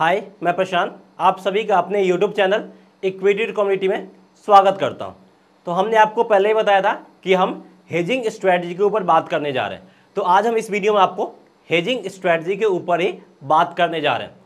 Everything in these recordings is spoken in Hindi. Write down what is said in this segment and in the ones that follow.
हाय मैं प्रशांत आप सभी का अपने यूट्यूब चैनल इक्विटेड कम्युनिटी में स्वागत करता हूं तो हमने आपको पहले ही बताया था कि हम हेजिंग स्ट्रेटजी के ऊपर बात करने जा रहे हैं तो आज हम इस वीडियो में आपको हेजिंग स्ट्रेटजी के ऊपर ही बात करने जा रहे हैं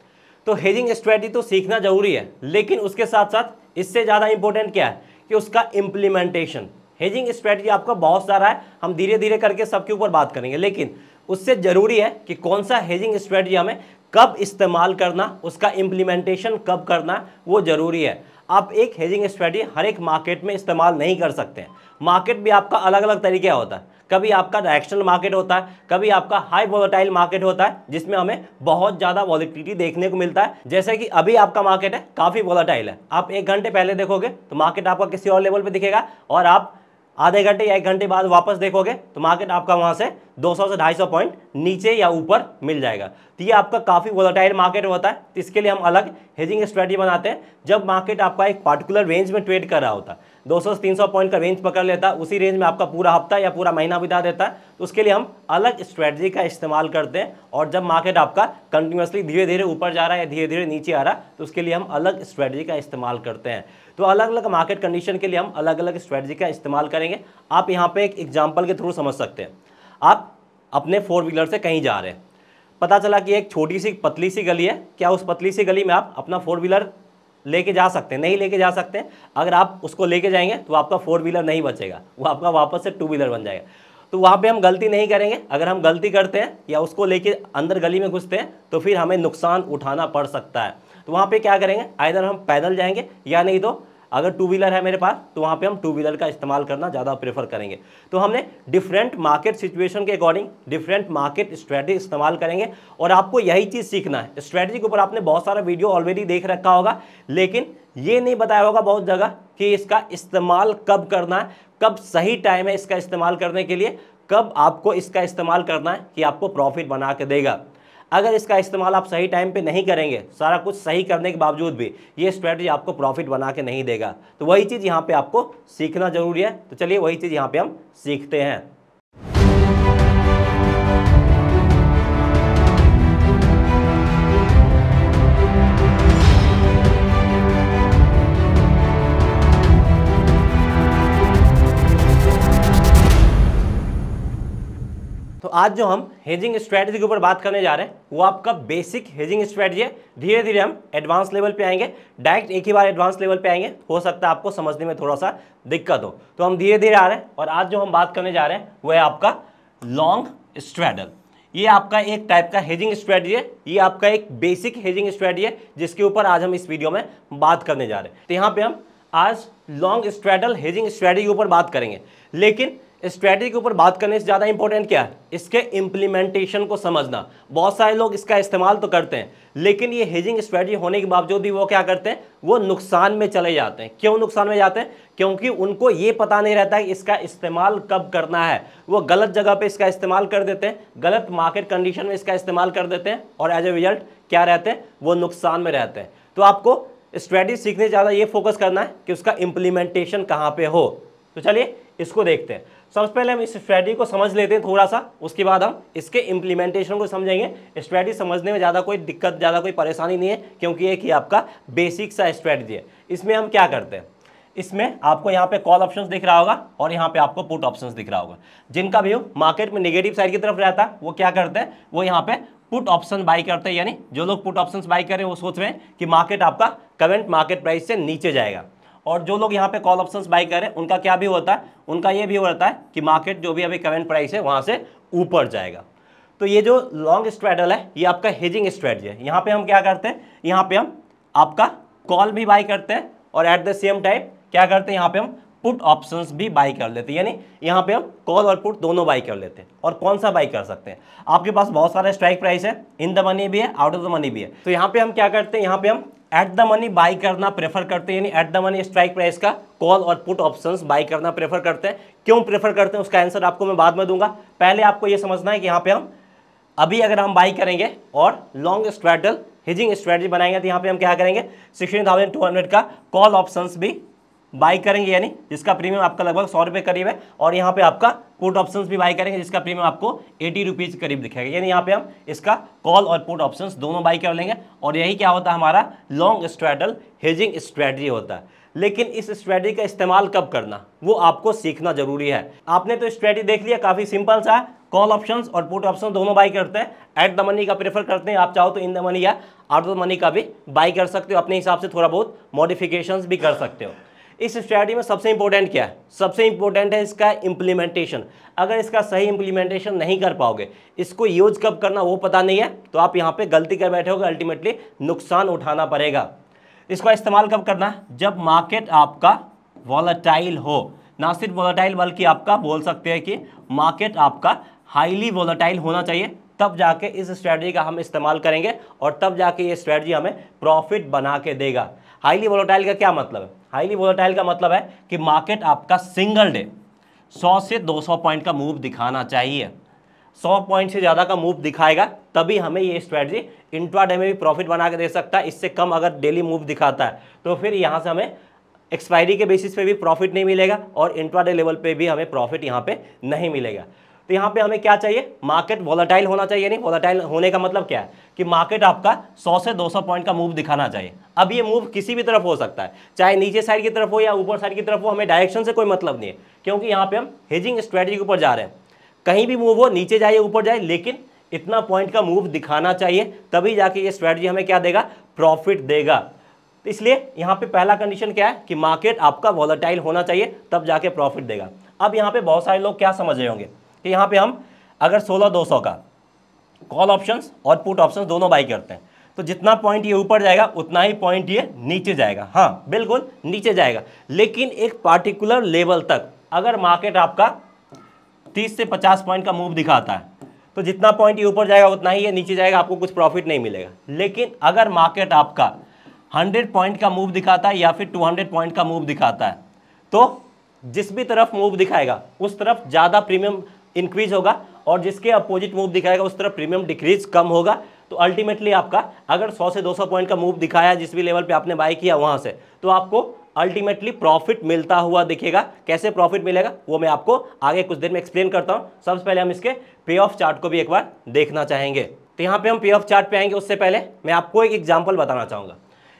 तो हेजिंग स्ट्रेटजी तो सीखना जरूरी है लेकिन उसके साथ साथ इससे ज़्यादा इंपॉर्टेंट क्या है कि उसका इम्प्लीमेंटेशन हेजिंग स्ट्रैटेजी आपका बहुत सारा है हम धीरे धीरे करके सबके ऊपर बात करेंगे लेकिन उससे ज़रूरी है कि कौन सा हेजिंग स्ट्रैटेजी हमें कब इस्तेमाल करना उसका इम्प्लीमेंटेशन कब करना वो ज़रूरी है आप एक हेजिंग स्ट्रेटी हर एक मार्केट में इस्तेमाल नहीं कर सकते मार्केट भी आपका अलग अलग तरीके होता है कभी आपका डायरेक्शनल मार्केट होता है कभी आपका हाई वोलेटाइल मार्केट होता है जिसमें हमें बहुत ज़्यादा वॉलिटिलिटी देखने को मिलता है जैसे कि अभी आपका मार्केट है काफ़ी वोलेटाइल है आप एक घंटे पहले देखोगे तो मार्केट आपका किसी और लेवल पर दिखेगा और आप आधे घंटे या एक घंटे बाद वापस देखोगे तो मार्केट आपका वहाँ से 200 से 250 पॉइंट नीचे या ऊपर मिल जाएगा तो ये आपका काफ़ी वोलाटाइल मार्केट होता है तो इसके लिए हम अलग हेजिंग स्ट्रेटी बनाते हैं जब मार्केट आपका एक पार्टिकुलर रेंज में ट्रेड कर रहा होता है दो से तीन पॉइंट का रेंज पकड़ लेता है उसी रेंज में आपका पूरा हफ्ता या पूरा महीना बिता देता है तो उसके लिए हम अलग स्ट्रेटजी का इस्तेमाल करते हैं और जब मार्केट आपका कंटिन्यूसली धीरे धीरे ऊपर जा रहा है या धीरे धीरे नीचे आ रहा है तो उसके लिए हम अलग स्ट्रेटजी का इस्तेमाल करते हैं तो अलग अलग मार्केट कंडीशन के लिए हम अलग अलग स्ट्रेटजी का इस्तेमाल करेंगे आप यहाँ पे एक एग्जाम्पल के थ्रू समझ सकते हैं आप अपने फोर व्हीलर से कहीं जा रहे हैं पता चला कि एक छोटी सी पतली सी गली है क्या उस पतली सी गली में आप अपना फोर व्हीलर लेके जा सकते हैं नहीं लेके जा सकते हैं अगर आप उसको लेके जाएंगे तो आपका फोर व्हीलर नहीं बचेगा वो आपका वापस से टू व्हीलर बन जाएगा तो वहाँ पे हम गलती नहीं करेंगे अगर हम गलती करते हैं या उसको लेके अंदर गली में घुसते हैं तो फिर हमें नुकसान उठाना पड़ सकता है तो वहाँ पे क्या करेंगे आइधर हम पैदल जाएंगे या नहीं तो अगर टू व्हीलर है मेरे पास तो वहाँ पे हम टू व्हीलर का इस्तेमाल करना ज़्यादा प्रेफर करेंगे तो हमने डिफरेंट मार्केट सिचुएशन के अकॉर्डिंग डिफरेंट मार्केट स्ट्रैटेजी इस्तेमाल करेंगे और आपको यही चीज़ सीखना है स्ट्रैटेजी के ऊपर आपने बहुत सारा वीडियो ऑलरेडी देख रखा होगा लेकिन ये नहीं बताया होगा बहुत जगह कि इसका इस्तेमाल कब करना है कब सही टाइम है इसका इस्तेमाल करने के लिए कब आपको इसका इस्तेमाल करना है कि आपको प्रॉफिट बना के देगा अगर इसका इस्तेमाल आप सही टाइम पे नहीं करेंगे सारा कुछ सही करने के बावजूद भी ये स्ट्रेटजी आपको प्रॉफिट बना के नहीं देगा तो वही चीज़ यहाँ पे आपको सीखना जरूरी है तो चलिए वही चीज़ यहाँ पे हम सीखते हैं आज जो हम हेजिंग स्ट्रैटेजी के ऊपर बात करने जा रहे हैं वो आपका बेसिक हेजिंग स्ट्रैटेजी है धीरे धीरे हम एडवांस लेवल पे आएंगे डायरेक्ट एक ही बार एडवांस लेवल पे आएंगे हो सकता है आपको समझने में थोड़ा सा दिक्कत हो तो हम धीरे धीरे आ रहे हैं और आज जो हम बात करने जा रहे हैं वो है आपका लॉन्ग स्ट्रैडल ये आपका एक टाइप का हेजिंग स्ट्रेटजी है ये आपका एक बेसिक हेजिंग स्ट्रेटजी है जिसके ऊपर आज हम इस वीडियो में बात करने जा रहे हैं तो यहाँ पे हम आज लॉन्ग स्ट्रेटल हेजिंग स्ट्रेटजी के ऊपर बात करेंगे लेकिन स्ट्रेटजी के ऊपर बात करने से ज़्यादा इंपॉर्टेंट क्या है इसके इम्प्लीमेंटेशन को समझना बहुत सारे लोग इसका इस्तेमाल तो करते हैं लेकिन ये हेजिंग स्ट्रेटजी होने के बावजूद भी वो क्या करते हैं वो नुकसान में चले जाते हैं क्यों नुकसान में जाते हैं क्योंकि उनको ये पता नहीं रहता है कि इसका इस्तेमाल कब करना है वो गलत जगह पर इसका इस्तेमाल कर देते हैं गलत मार्केट कंडीशन में इसका इस्तेमाल कर देते हैं और एज ए रिजल्ट क्या रहते हैं वो नुकसान में रहते हैं तो आपको स्ट्रेटजी सीखने ज़्यादा ये फोकस करना है कि उसका इम्प्लीमेंटेशन कहाँ पर हो तो चलिए इसको देखते हैं सबसे पहले हम इस स्ट्रैटी को समझ लेते हैं थोड़ा सा उसके बाद हम इसके इम्प्लीमेंटेशन को समझेंगे स्ट्रैटी समझने में ज़्यादा कोई दिक्कत ज़्यादा कोई परेशानी नहीं है क्योंकि एक ही आपका बेसिक सा स्ट्रैटी है इसमें हम क्या करते हैं इसमें आपको यहाँ पे कॉल ऑप्शंस दिख रहा होगा और यहाँ पे आपको पुट ऑप्शंस दिख रहा होगा जिनका व्यू मार्केट में नेगेटिव साइड की तरफ रहता है वो क्या करते हैं वो यहाँ पे पुट ऑप्शन बाई करते हैं यानी जो लोग पुट ऑप्शंस बाई करें वो सोच रहे हैं कि मार्केट आपका करंट मार्केट प्राइस से नीचे जाएगा और जो लोग यहाँ पे कॉल ऑप्शन बाई करें उनका क्या भी होता है उनका ये भी होता है कि मार्केट जो भी अभी करेंट प्राइस है वहाँ से ऊपर जाएगा तो ये जो लॉन्ग स्ट्रेडल है ये आपका हेजिंग स्ट्रेटजी है यहाँ पे हम क्या करते हैं यहाँ पे हम आपका कॉल भी बाई करते हैं और एट द सेम टाइम क्या करते हैं यहाँ पे हम पुट ऑप्शंस भी बाई कर लेते हैं यानी यहाँ पे हम कॉल और पुट दोनों बाई कर लेते हैं और कौन सा बाई कर सकते हैं आपके पास बहुत सारे स्ट्राइक प्राइस है इन द मनी भी है आउट ऑफ द मनी भी है तो यहाँ पे हम क्या करते हैं यहाँ पे हम एट द मनी बाई करना प्रेफर करते हैं यानी at the money strike price का कॉल और पुट ऑप्शंस बाई करना प्रेफर करते हैं क्यों प्रेफर करते हैं उसका आंसर आपको मैं बाद में दूंगा पहले आपको यह समझना है कि यहाँ पे हम अभी अगर हम बाई करेंगे और लॉन्ग स्ट्रैटल हिजिंग स्ट्रैटेजी बनाएंगे तो यहाँ पे हम क्या करेंगे सिक्सटीन थाउजेंड टू हंड्रेड का कॉल ऑप्शंस भी बाई करेंगे यानी जिसका प्रीमियम आपका लगभग सौ रुपये करीब है और यहाँ पे आपका पुट ऑप्शंस भी बाई करेंगे जिसका प्रीमियम आपको एटी रुपीज़ करीब दिखेगा यानी यहाँ पे हम इसका कॉल और पुट ऑप्शंस दोनों बाई कर लेंगे और यही क्या होता है हमारा लॉन्ग स्ट्रैडल हेजिंग स्ट्रैटी होता है लेकिन इस स्ट्रैटी का इस्तेमाल कब करना वो आपको सीखना जरूरी है आपने तो स्ट्रैटी देख लिया काफ़ी सिंपल सा है कॉल ऑप्शंस और पुट ऑप्शन दोनों बाई करते हैं एट द मनी का प्रेफर करते हैं आप चाहो तो इन द मनी या आउट द मनी का भी बाई कर सकते हो अपने हिसाब से थोड़ा बहुत मॉडिफिकेशंस भी कर सकते हो इस स्ट्रैटी में सबसे इंपॉर्टेंट क्या है सबसे इंपॉर्टेंट है इसका इम्प्लीमेंटेशन अगर इसका सही इम्प्लीमेंटेशन नहीं कर पाओगे इसको यूज कब करना वो पता नहीं है तो आप यहाँ पे गलती कर बैठे होगा अल्टीमेटली नुकसान उठाना पड़ेगा इसका इस्तेमाल कब करना जब मार्केट आपका वॉलाटाइल हो ना सिर्फ वॉलाटाइल बल्कि आपका बोल सकते हैं कि मार्केट आपका हाईली वॉलाटाइल होना चाहिए तब जाके इस स्ट्रैटी का हम इस्तेमाल करेंगे और तब जाके ये स्ट्रैटी हमें प्रॉफिट बना के देगा हाईली वोलोटाइल का क्या मतलब है हाईली वोलोटाइल का मतलब है कि मार्केट आपका सिंगल डे 100 से 200 पॉइंट का मूव दिखाना चाहिए 100 पॉइंट से ज़्यादा का मूव दिखाएगा तभी हमें ये स्ट्रैटेजी इंट्राडे में भी प्रॉफिट बना के दे सकता है इससे कम अगर डेली मूव दिखाता है तो फिर यहाँ से हमें एक्सपायरी के बेसिस पे भी प्रॉफिट नहीं मिलेगा और इंट्राडे लेवल पे भी हमें प्रॉफिट यहाँ पे नहीं मिलेगा तो यहाँ पे हमें क्या चाहिए मार्केट वॉलाटाइल होना चाहिए नहीं वॉलाटाइल होने का मतलब क्या है कि मार्केट आपका 100 से 200 पॉइंट का मूव दिखाना चाहिए अब ये मूव किसी भी तरफ हो सकता है चाहे नीचे साइड की तरफ हो या ऊपर साइड की तरफ हो हमें डायरेक्शन से कोई मतलब नहीं है क्योंकि यहाँ पे हम हेजिंग स्ट्रेटेजी के ऊपर जा रहे हैं कहीं भी मूव हो नीचे जाए ऊपर जाए लेकिन इतना पॉइंट का मूव दिखाना चाहिए तभी जाके ये स्ट्रैटेजी हमें क्या देगा प्रॉफिट देगा तो इसलिए यहाँ पे पहला कंडीशन क्या है कि मार्केट आपका वॉलेटाइल होना चाहिए तब जाके प्रॉफिट देगा अब यहाँ पे बहुत सारे लोग क्या समझ रहे होंगे कि यहाँ पे हम अगर सोलह दो सौ का कॉल ऑप्शन और पुट ऑप्शन दोनों बाई करते हैं तो जितना पॉइंट ये ऊपर जाएगा उतना ही पॉइंट ये नीचे जाएगा हाँ बिल्कुल नीचे जाएगा लेकिन एक पार्टिकुलर लेवल तक अगर मार्केट आपका 30 से 50 पॉइंट का मूव दिखाता है तो जितना पॉइंट ये ऊपर जाएगा उतना ही ये नीचे जाएगा आपको कुछ प्रॉफिट नहीं मिलेगा लेकिन अगर मार्केट आपका 100 पॉइंट का मूव दिखाता है या फिर 200 पॉइंट का मूव दिखाता है तो जिस भी तरफ मूव दिखाएगा उस तरफ ज़्यादा प्रीमियम इंक्रीज होगा और जिसके अपोजिट मूव दिखाएगा उस तरफ प्रीमियम डिक्रीज कम होगा तो अल्टीमेटली आपका अगर 100 से 200 पॉइंट का मूव दिखाया जिस भी लेवल पे आपने बाय किया वहाँ से तो आपको अल्टीमेटली प्रॉफिट मिलता हुआ दिखेगा कैसे प्रॉफिट मिलेगा वो मैं आपको आगे कुछ देर में एक्सप्लेन करता हूँ सबसे पहले हम इसके पे ऑफ चार्ट को भी एक बार देखना चाहेंगे तो यहाँ पे हम पे ऑफ चार्ट पे आएंगे उससे पहले मैं आपको एक एग्जाम्पल बताना चाहूँगा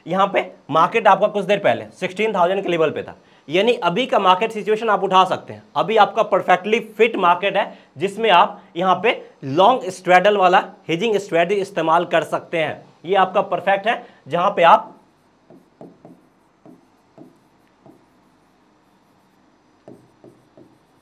यहाँ पे मार्केट आपका कुछ देर पहले सिक्सटीन थाउजेंड के लेवल पे था यानी अभी का मार्केट सिचुएशन आप उठा सकते हैं अभी आपका परफेक्टली फिट मार्केट है जिसमें आप यहाँ पे लॉन्ग स्ट्रेडल वाला हेजिंग स्ट्रेटी इस्तेमाल कर सकते हैं ये आपका परफेक्ट है जहां पे आप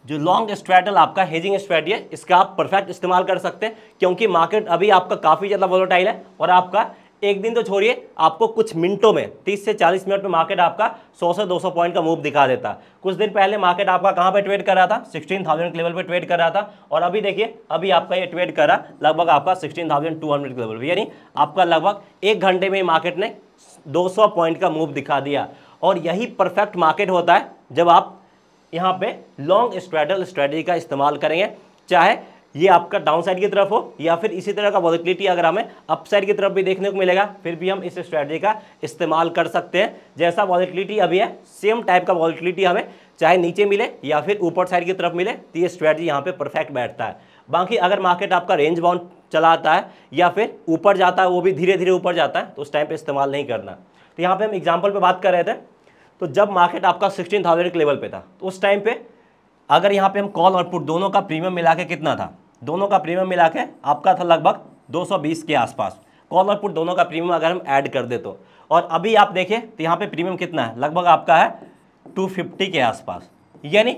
जो लॉन्ग स्ट्रेटल आपका हेजिंग स्ट्रेटी है इसका आप परफेक्ट इस्तेमाल कर सकते हैं क्योंकि मार्केट अभी आपका काफ़ी ज़्यादा वोलोटाइल है और आपका एक दिन तो छोड़िए आपको कुछ मिनटों में 30 से 40 मिनट में मार्केट आपका 100 से 200 पॉइंट का मूव दिखा देता कुछ दिन पहले मार्केट आपका कहाँ पे ट्रेड कर रहा था 16,000 के लेवल पे ट्रेड कर रहा था और अभी देखिए अभी आपका ये ट्रेड करा लगभग आपका 16,200 के लेवल पर यानी आपका लगभग एक घंटे में मार्केट ने दो पॉइंट का मूव दिखा दिया और यही परफेक्ट मार्केट होता है जब आप यहाँ पर लॉन्ग स्ट्रेटल स्ट्रेटी का इस्तेमाल करेंगे चाहे ये आपका डाउन साइड की तरफ हो या फिर इसी तरह का वॉलिटिलिटी अगर हमें अपसाइड की तरफ भी देखने को मिलेगा फिर भी हम इस स्ट्रैटेजी का इस्तेमाल कर सकते हैं जैसा वॉलिटिलिटी अभी है सेम टाइप का वॉलिटिलिटी हमें चाहे नीचे मिले या फिर ऊपर साइड की तरफ मिले तो ये स्ट्रैटेजी यहाँ परफेक्ट बैठता है बाकी अगर मार्केट आपका रेंज बाउंड चलाता है या फिर ऊपर जाता है वो भी धीरे धीरे ऊपर जाता है तो उस टाइम पर इस्तेमाल नहीं करना तो यहाँ पर हम एग्जाम्पल पर बात कर रहे थे तो जब मार्केट आपका सिक्सटीन थाउजेंड के लेवल पे था तो उस टाइम पे अगर यहाँ पे हम कॉल और पुट दोनों का प्रीमियम मिला के कितना था दोनों का प्रीमियम मिला के आपका था लगभग 220 के आसपास कॉल और पुट दोनों का प्रीमियम अगर हम ऐड कर दे तो और अभी आप देखें तो यहाँ पे प्रीमियम कितना है लगभग आपका है 250 के आसपास यानी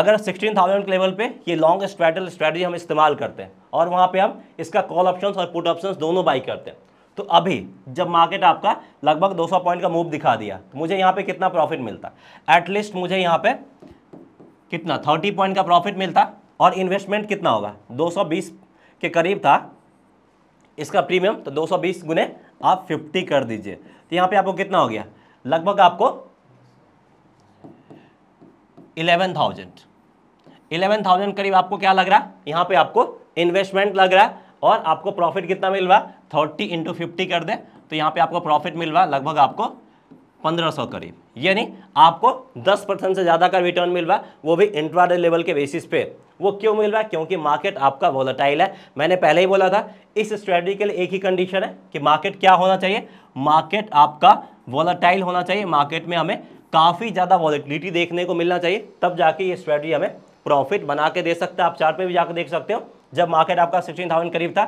अगर 16,000 के लेवल पे ये लॉन्ग स्ट्रैटल स्ट्रैटी हम इस्तेमाल करते हैं और वहाँ पर हम इसका कॉल ऑप्शन और पुट ऑप्शन दोनों बाई करते हैं तो अभी जब मार्केट आपका लगभग 200 पॉइंट का मूव दिखा दिया तो मुझे यहाँ पे कितना प्रॉफिट मिलता एटलीस्ट मुझे यहाँ पे कितना 30 पॉइंट का प्रॉफिट मिलता और इन्वेस्टमेंट कितना होगा 220 के करीब था इसका प्रीमियम तो 220 गुने आप 50 कर दीजिए तो यहाँ पे आपको कितना हो गया लगभग आपको 11,000 11,000 करीब आपको क्या लग रहा है यहाँ पे आपको इन्वेस्टमेंट लग रहा है और आपको प्रॉफिट कितना मिल रहा थर्टी इंटू फिफ्टी कर दे तो यहाँ पे आपको प्रॉफिट मिल रहा लगभग आपको 1500 करीब यानी आपको 10 परसेंट से ज़्यादा का रिटर्न मिल रहा वो भी इंट्राडे लेवल के बेसिस पे वो क्यों मिल रहा है क्योंकि मार्केट आपका वोलाटाइल है मैंने पहले ही बोला था इस स्ट्रेटजी के लिए एक ही कंडीशन है कि मार्केट क्या होना चाहिए मार्केट आपका वोलाटाइल होना चाहिए मार्केट में हमें काफ़ी ज़्यादा वॉलिटिलिटी देखने को मिलना चाहिए तब जाके ये स्ट्रेटजी हमें प्रॉफिट बना के दे सकता है आप चार्ट पे भी जाकर देख सकते हो जब मार्केट आपका सिक्सटीन थाउजेंड करीब था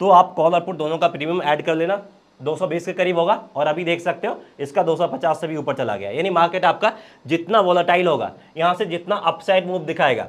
तो आप कॉल और पुट दोनों का प्रीमियम ऐड कर लेना 220 के करीब होगा और अभी देख सकते हो इसका 250 से भी ऊपर चला गया यानी मार्केट आपका जितना वोलाटाइल होगा यहाँ से जितना अपसाइड मूव दिखाएगा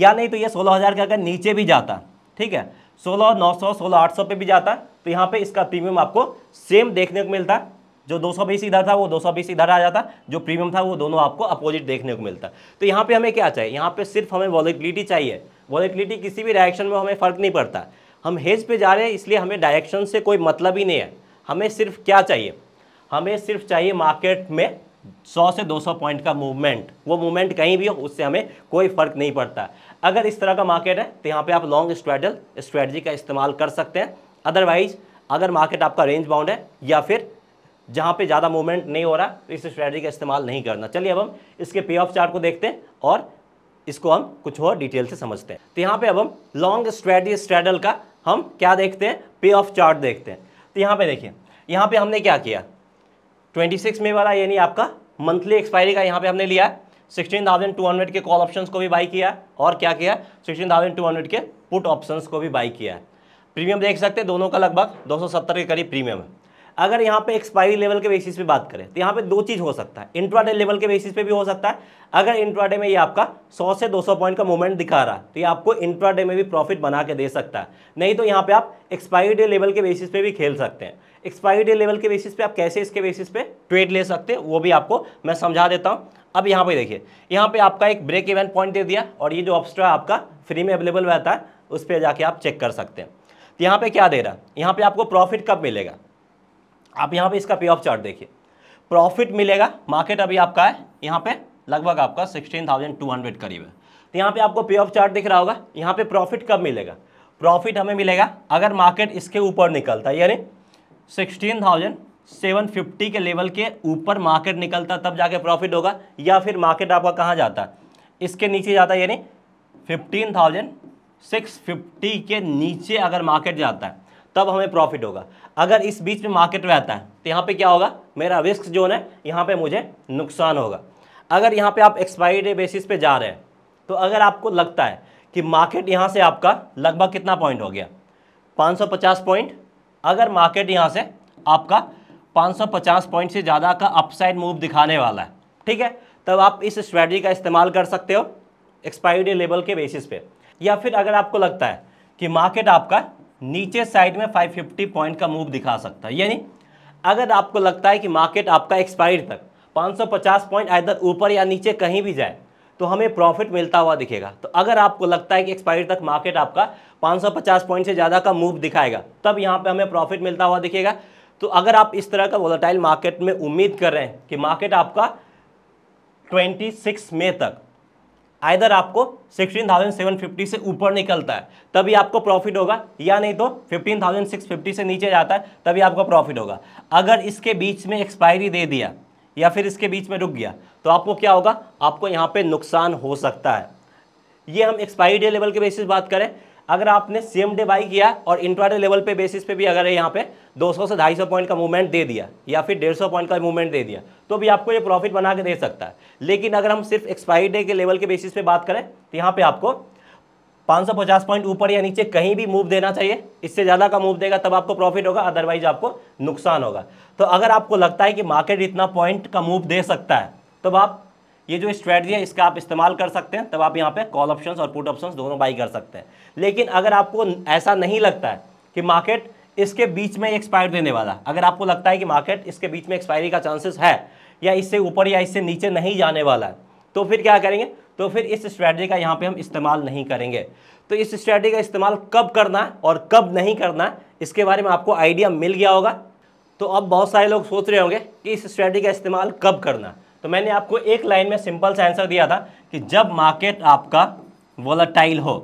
या नहीं तो ये सोलह हज़ार के अगर नीचे भी जाता ठीक है सोलह नौ सौ सोलह आठ सौ पे भी जाता तो यहाँ पे इसका प्रीमियम आपको सेम देखने को मिलता जो दो सौ बीस इधर था वो दो सौ बीस इधर आ जाता जो प्रीमियम था वो दोनों आपको अपोजिट देखने को मिलता तो यहाँ पे हमें क्या चाहिए यहाँ पे सिर्फ हमें वॉलेटिलिटी चाहिए वॉलेटिलिटी किसी भी डायरेक्शन में हमें फ़र्क नहीं पड़ता हम हेज पे जा रहे हैं इसलिए हमें डायरेक्शन से कोई मतलब ही नहीं है हमें सिर्फ क्या चाहिए हमें सिर्फ चाहिए मार्केट में 100 से 200 पॉइंट का मूवमेंट वो मूवमेंट कहीं भी हो उससे हमें कोई फर्क नहीं पड़ता अगर इस तरह का मार्केट है तो यहाँ पे आप लॉन्ग स्ट्रेटल स्ट्रेटजी का इस्तेमाल कर सकते हैं अदरवाइज अगर मार्केट आपका रेंज बाउंड है या फिर जहाँ पे ज़्यादा मूवमेंट नहीं हो रहा तो इस स्ट्रेटजी का इस्तेमाल नहीं करना चलिए अब हम इसके पे ऑफ चार्ट को देखते हैं और इसको हम कुछ और डिटेल से समझते हैं तो यहाँ पे अब हम लॉन्ग स्ट्रेटजी स्ट्रेडल का हम क्या देखते हैं पे ऑफ चार्ट देखते हैं तो यहाँ पे देखिए यहाँ पे हमने क्या किया ट्वेंटी सिक्स में वाला यानी आपका मंथली एक्सपायरी का यहाँ पे हमने लिया है सिक्सटीन थाउजेंड टू हंड्रेड के कॉल ऑप्शंस को भी बाई किया और क्या किया है सिक्सटीन थाउजेंड टू हंड्रेड के पुट ऑप्शंस को भी बाई किया है प्रीमियम देख सकते हैं दोनों का लगभग 270 के करीब प्रीमियम है अगर यहाँ पे एक्सपायरी लेवल के बेसिस पे बात करें तो यहाँ पे दो चीज़ हो सकता है इंट्राडे लेवल के बेसिस पे भी हो सकता है अगर इंट्राडे में ये आपका 100 से 200 पॉइंट का मूवमेंट दिखा रहा है तो ये आपको इंट्राडे में भी प्रॉफिट बना के दे सकता है नहीं तो यहाँ पे आप एक्सपायरी डे लेवल के बेसिस पे भी खेल सकते हैं एक्सपायरी डे लेवल के बेसिस पे आप कैसे इसके बेसिस पे ट्रेड ले सकते हैं वो भी आपको मैं समझा देता हूँ अब यहाँ पे देखिए यहाँ पे आपका एक ब्रेक इवन पॉइंट दे दिया और ये जो ऑप्स्ट्रा आपका फ्री में अवेलेबल रहता है उस पर जाके आप चेक कर सकते हैं तो यहाँ पे क्या दे रहा है यहाँ पे आपको प्रॉफिट कब मिलेगा आप यहाँ पे इसका पे ऑफ चार्ट देखिए प्रॉफिट मिलेगा मार्केट अभी आपका है यहाँ पे लगभग आपका सिक्सटीन थाउजेंड टू हंड्रेड करीब है तो यहाँ पे आपको पे ऑफ चार्ट दिख रहा होगा यहाँ पे प्रॉफिट कब मिलेगा प्रॉफिट हमें मिलेगा अगर मार्केट इसके ऊपर निकलता है यानी सिक्सटीन थाउजेंड सेवन फिफ्टी के लेवल के ऊपर मार्केट निकलता तब जाके प्रॉफिट होगा या फिर मार्केट आपका कहाँ जाता इसके नीचे जाता है यानी फिफ्टीन थाउजेंड सिक्स फिफ्टी के नीचे अगर मार्केट जाता है तब हमें प्रॉफिट होगा अगर इस बीच में मार्केट में आता है तो यहाँ पे क्या होगा मेरा रिस्क जोन है यहाँ पे मुझे नुकसान होगा अगर यहाँ पे आप एक्सपायरी डे बेसिस पे जा रहे हैं तो अगर आपको लगता है कि मार्केट यहाँ से आपका लगभग कितना पॉइंट हो गया 550 पॉइंट अगर मार्केट यहाँ से आपका 550 पॉइंट से ज़्यादा का अपसाइड मूव दिखाने वाला है ठीक है तब आप इस स्ट्रेटजी का इस्तेमाल कर सकते हो एक्सपायरी डे लेवल के बेसिस पे या फिर अगर आपको लगता है कि मार्केट आपका नीचे साइड में 550 पॉइंट का मूव दिखा सकता है यानी अगर आपको लगता है कि मार्केट आपका एक्सपायरी तक पाँच पॉइंट आधर ऊपर या नीचे कहीं भी जाए तो हमें प्रॉफिट मिलता हुआ दिखेगा तो अगर आपको लगता है कि एक्सपायरी तक मार्केट आपका 550 पॉइंट से ज़्यादा का मूव दिखाएगा तब यहाँ पे हमें प्रॉफिट मिलता हुआ दिखेगा तो अगर आप इस तरह का वोलाटाइल मार्केट में उम्मीद कर रहे हैं कि मार्केट आपका 26 मई तक आइधर आपको 16,750 से ऊपर निकलता है तभी आपको प्रॉफिट होगा या नहीं तो 15,650 से नीचे जाता है तभी आपको प्रॉफिट होगा अगर इसके बीच में एक्सपायरी दे दिया या फिर इसके बीच में रुक गया तो आपको क्या होगा आपको यहाँ पे नुकसान हो सकता है ये हम एक्सपायरी डे लेवल के बेसिस बात करें अगर आपने सेम डे बाई किया और इंट्राडे लेवल पे बेसिस पे भी अगर यहाँ पे 200 से 250 पॉइंट का मूवमेंट दे दिया या फिर 150 पॉइंट का मूवमेंट दे दिया तो भी आपको ये प्रॉफिट बना के दे सकता है लेकिन अगर हम सिर्फ एक्सपायरी डे के लेवल के बेसिस पे बात करें तो यहाँ पे आपको 550 पॉइंट ऊपर या नीचे कहीं भी मूव देना चाहिए इससे ज़्यादा का मूव देगा तब आपको प्रॉफिट होगा अदरवाइज आपको नुकसान होगा तो अगर आपको लगता है कि मार्केट इतना पॉइंट का मूव दे सकता है तब आप ये जो स्ट्रेटजी है इसका आप इस्तेमाल कर सकते हैं तब आप यहाँ पे कॉल ऑप्शंस और पुट ऑप्शंस दोनों बाई कर सकते हैं लेकिन अगर आपको ऐसा नहीं लगता है कि मार्केट इसके बीच में एक्सपायर देने वाला अगर आपको लगता है कि मार्केट इसके बीच में एक्सपायरी का चांसेस है या इससे ऊपर या इससे नीचे नहीं जाने वाला है तो फिर क्या करेंगे तो फिर इस स्ट्रैटी का यहाँ पे हम इस्तेमाल नहीं करेंगे तो इस स्ट्रैटी का इस्तेमाल कब करना है और कब नहीं करना है इसके बारे में आपको आइडिया मिल गया होगा तो अब बहुत सारे लोग सोच रहे होंगे कि इस स्ट्रैटी का इस्तेमाल कब करना तो मैंने आपको एक लाइन में सिंपल सा आंसर दिया था कि जब मार्केट आपका वोलाटाइल हो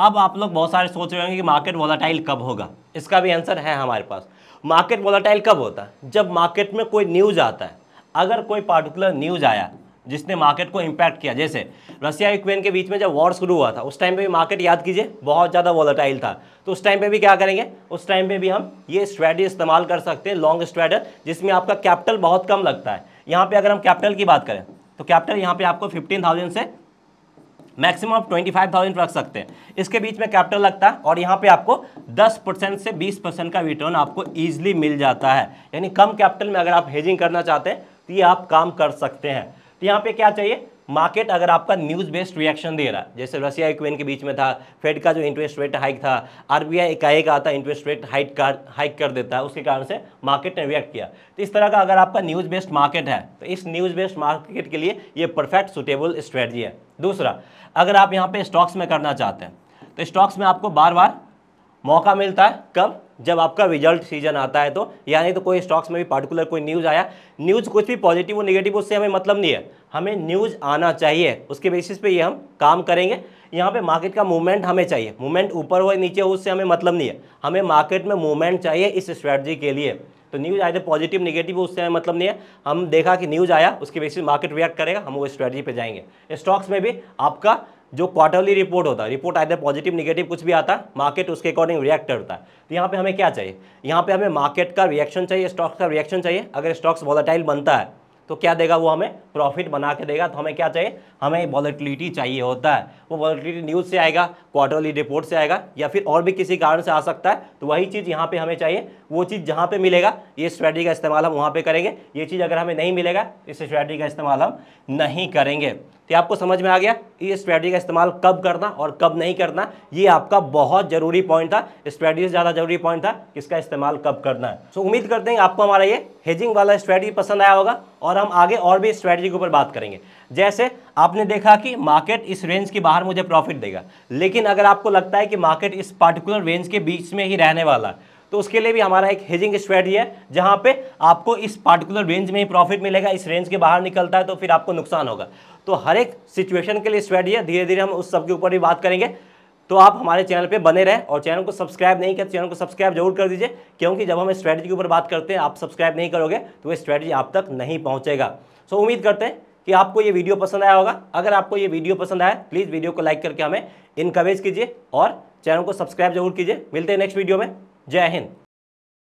अब आप लोग बहुत सारे सोच रहे होंगे कि मार्केट वोलाटाइल कब होगा इसका भी आंसर है हमारे पास मार्केट वोलाटाइल कब होता है जब मार्केट में कोई न्यूज़ आता है अगर कोई पार्टिकुलर न्यूज़ आया जिसने मार्केट को इम्पैक्ट किया जैसे रसिया यूक्रेन के बीच में जब वॉर शुरू हुआ था उस टाइम पे भी मार्केट याद कीजिए बहुत ज़्यादा वॉलेटाइल था तो उस टाइम पे भी क्या करेंगे उस टाइम पे भी हम ये स्ट्रैटी इस्तेमाल कर सकते हैं लॉन्ग स्ट्रैटर जिसमें आपका कैपिटल बहुत कम लगता है यहाँ पर अगर हम कैपिटल की बात करें तो कैपिटल यहाँ पर आपको फिफ्टीन से मैक्सिमम आप ट्वेंटी फाइव थाउजेंड रख सकते हैं इसके बीच में कैपिटल लगता है और यहाँ पे आपको दस परसेंट से बीस परसेंट का रिटर्न आपको ईजिली मिल जाता है यानी कम कैपिटल में अगर आप हेजिंग करना चाहते हैं तो ये आप काम कर सकते हैं तो यहाँ पे क्या चाहिए मार्केट अगर आपका न्यूज़ बेस्ड रिएक्शन दे रहा है जैसे रसिया यूक्रेन के बीच में था फेड का जो इंटरेस्ट रेट हाइक था आरबीआई इकाई का आता इंटरेस्ट रेट हाइक कर हाइक कर देता है उसके कारण से मार्केट ने रिएक्ट किया तो इस तरह का अगर आपका न्यूज़ बेस्ड मार्केट है तो इस न्यूज़ बेस्ड मार्केट के लिए ये परफेक्ट सुटेबल स्ट्रेटजी है दूसरा अगर आप यहाँ पर स्टॉक्स में करना चाहते हैं तो स्टॉक्स में आपको बार बार मौका मिलता है कब जब आपका रिजल्ट सीजन आता है तो यानी तो कोई स्टॉक्स में भी पार्टिकुलर कोई न्यूज़ आया न्यूज़ कुछ भी पॉजिटिव हो निगेटिव उससे हमें मतलब नहीं है हमें न्यूज़ आना चाहिए उसके बेसिस पे ये हम काम करेंगे यहाँ पे मार्केट का मूवमेंट हमें चाहिए मूवमेंट ऊपर हो नीचे हो उससे हमें मतलब नहीं है हमें मार्केट में मूवमेंट चाहिए इस स्ट्रैटी के लिए तो न्यूज़ आए पॉजिटिव निगेटिव उससे हमें मतलब नहीं है हम देखा कि न्यूज़ आया उसके बेसिस मार्केट रिएक्ट करेगा हम वो स्ट्रैटजी पर जाएंगे स्टॉक्स में भी आपका जो क्वार्टरली रिपोर्ट होता है रिपोर्ट आइधर पॉजिटिव निगेटिव कुछ भी आता है मार्केट उसके अकॉर्डिंग रिएक्ट करता है तो यहाँ पे हमें क्या चाहिए यहाँ पे हमें मार्केट का रिएक्शन चाहिए स्टॉक्स का रिएक्शन चाहिए अगर स्टॉक्स वॉलेटाइल बनता है तो क्या देगा वो हमें प्रॉफिट बना के देगा तो हमें क्या चाहिए हमें वॉलेटिलिटी चाहिए होता है वो वॉलेटिलिटी न्यूज़ से आएगा क्वार्टरली रिपोर्ट से आएगा या फिर और भी किसी कारण से आ सकता है तो वही चीज़ यहाँ पे हमें चाहिए वो चीज़ जहाँ पे मिलेगा ये स्ट्रैटी का इस्तेमाल हम वहाँ पर करेंगे ये चीज़ अगर हमें नहीं मिलेगा इस स्ट्रैटी का इस्तेमाल हम नहीं करेंगे कि आपको समझ में आ गया कि स्ट्रैटेजी का इस्तेमाल कब करना और कब नहीं करना ये आपका बहुत जरूरी पॉइंट था स्ट्रैटेजी से ज़्यादा जरूरी पॉइंट था किसका इस्तेमाल कब करना है सो so, उम्मीद करते हैं आपको हमारा ये हेजिंग वाला स्ट्रैटेजी पसंद आया होगा और हम आगे और भी स्ट्रैटेजी के ऊपर बात करेंगे जैसे आपने देखा कि मार्केट इस रेंज के बाहर मुझे प्रॉफिट देगा लेकिन अगर आपको लगता है कि मार्केट इस पार्टिकुलर रेंज के बीच में ही रहने वाला है तो उसके लिए भी हमारा एक हेजिंग स्ट्रेटी है जहां पे आपको इस पार्टिकुलर रेंज में ही प्रॉफिट मिलेगा इस रेंज के बाहर निकलता है तो फिर आपको नुकसान होगा तो हर एक सिचुएशन के लिए स्ट्रेटी है धीरे धीरे हम उस सब के ऊपर भी बात करेंगे तो आप हमारे चैनल पे बने रहें और चैनल को सब्सक्राइब नहीं किया तो चैनल को सब्सक्राइब जरूर कर दीजिए क्योंकि जब हम स्ट्रैटेजी के ऊपर बात करते हैं आप सब्सक्राइब नहीं करोगे तो वह स्ट्रैटेजी आप तक नहीं पहुंचेगा सो उम्मीद करते हैं कि आपको ये वीडियो पसंद आया होगा अगर आपको ये वीडियो पसंद आया प्लीज़ वीडियो को लाइक करके हमें इनकरेज कीजिए और चैनल को सब्सक्राइब जरूर कीजिए मिलते हैं नेक्स्ट वीडियो में जय हिंद